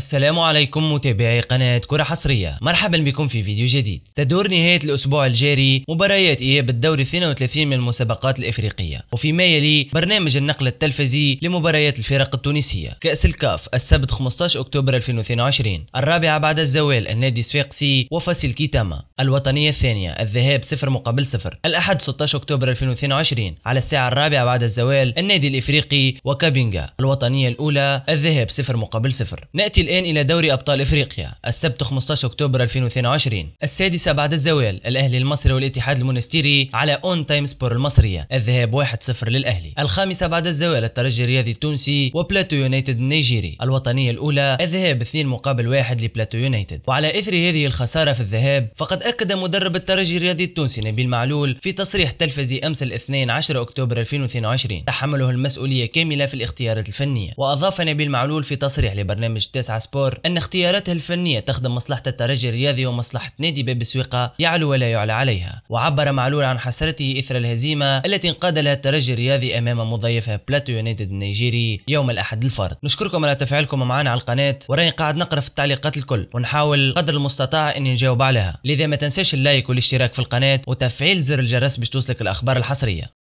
السلام عليكم متابعي قناة كرة حصرية مرحبا بكم في فيديو جديد تدور نهاية الأسبوع الجاري مباريات إياب الدوري 32 من المسابقات الإفريقية وفيما يلي برنامج النقل التلفزي لمباريات الفرق التونسية كأس الكاف السبت 15 أكتوبر 2022 الرابعة بعد الزوال النادي الصفاقسي وفاسيل كيتاما الوطنية الثانية الذهاب صفر مقابل صفر الأحد 16 أكتوبر 2022 على الساعة الرابعة بعد الزوال النادي الإفريقي وكابينجا الوطنية الأولى الذهاب صفر مقابل صفر نأتي الآن إلى دوري أبطال إفريقيا السبت 15 أكتوبر 2022 السادسة بعد الزوال الأهلي المصري والاتحاد المونستيري على أون تايم سبور المصرية الذهاب 1-0 للأهلي الخامسة بعد الزوال الترجي الرياضي التونسي وبلاتو يونايتد النيجيري الوطنية الأولى الذهاب 2 مقابل 1 لبلاتو يونايتد وعلى إثر هذه الخسارة في الذهاب فقد أكد مدرب الترجي الرياضي التونسي نبيل معلول في تصريح تلفزي أمس الاثنين 10 أكتوبر 2022 تحمله المسؤولية كاملة في الاختيارات الفنية وأضاف نبيل معلول في تصريح لبرنامج 9 سبور أن اختياراته الفنية تخدم مصلحة الترجي الرياضي ومصلحة نادي باب السويقة يعلو ولا يعلى عليها وعبر معلول عن حسرته إثر الهزيمة التي انقاد لها الترجي الرياضي أمام مضيفه بلاتو يونايتد النيجيري يوم الأحد الفارط نشكركم على تفاعلكم معنا على القناة وراني قاعد نقرأ في التعليقات الكل ونحاول قدر المستطاع أني نجاوب عليها لذا ما تنساش اللايك والاشتراك في القناة وتفعيل زر الجرس باش توصلك الأخبار الحصرية